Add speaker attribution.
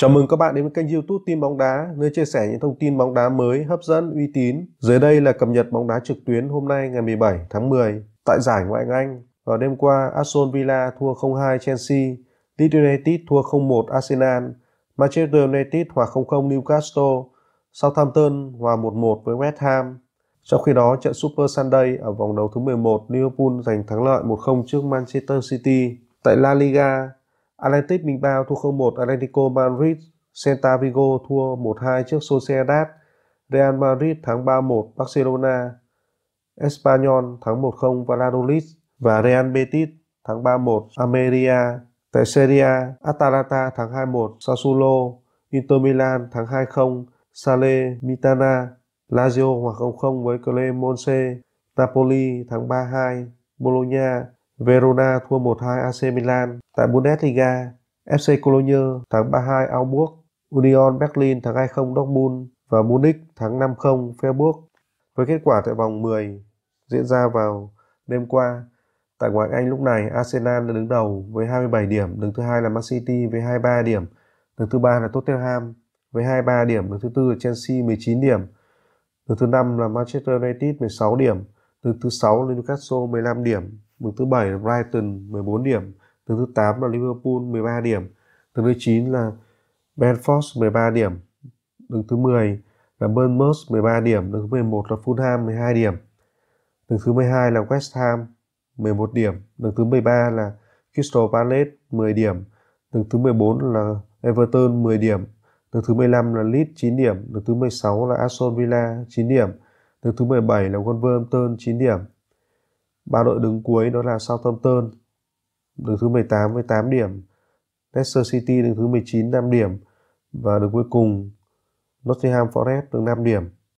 Speaker 1: Chào mừng các bạn đến với kênh youtube Tin Bóng Đá, nơi chia sẻ những thông tin bóng đá mới, hấp dẫn, uy tín. Dưới đây là cập nhật bóng đá trực tuyến hôm nay ngày 17 tháng 10 tại giải Ngoại hạng Anh. Vào đêm qua, Aston Villa thua 0-2 Chelsea, Leeds United thua 0-1 Arsenal, Manchester United hòa 0-0 Newcastle, Southampton hòa 1-1 với West Ham. Trong khi đó, trận Super Sunday ở vòng đấu thứ 11, Liverpool giành thắng lợi 1-0 trước Manchester City. Tại La Liga, Atlantic Bình thua 0-1 Atlético Madrid, Santa Vigo thua 1-2 trước Sociedad, Real Madrid thắng 3-1 Barcelona, Espanyol thắng 1-0 Valladolid và Real Betis thắng 3-1 Almeria. Tại Serie Atalanta thắng 2-1 Sassuolo, Inter Milan thắng 2-0 Salernitana, Lazio hòa 0-0 với Cremonese, Napoli thắng 3-2 Bologna, Verona thua 1-2 AC Milan tại Bundesliga, FC Cologne thắng 3-2 Augsburg, Union Berlin thắng 2-0 Dortmund và Munich thắng 5-0 Freiburg. Với kết quả tại vòng 10 diễn ra vào đêm qua, tại ngoại Anh lúc này Arsenal đã đứng đầu với 27 điểm, đứng thứ hai là Man City với 23 điểm, đứng thứ ba là Tottenham với 23 điểm, đứng thứ tư là Chelsea 19 điểm, đứng thứ năm là Manchester United 16 điểm, đứng thứ sáu là Newcastle 15 điểm Đứng thứ 7 là Brighton 14 điểm. Đứng thứ 8 là Liverpool 13 điểm. Đứng thứ 9 là Benford 13 điểm. Đứng thứ 10 là Bournemouth 13 điểm. Đứng thứ 11 là Fulham 12 điểm. Đứng thứ 12 là West Ham 11 điểm. Đứng thứ 13 là Crystal Palace 10 điểm. Đứng thứ 14 là Everton 10 điểm. Đứng thứ 15 là Leeds 9 điểm. Đứng thứ 16 là Aston Villa 9 điểm. Đứng thứ 17 là Wolverhampton 9 điểm ba đội đứng cuối đó là Southampton đứng thứ 18 với 8 điểm Leicester City đứng thứ 19 5 điểm và đứng cuối cùng Nottingham Forest đứng 5 điểm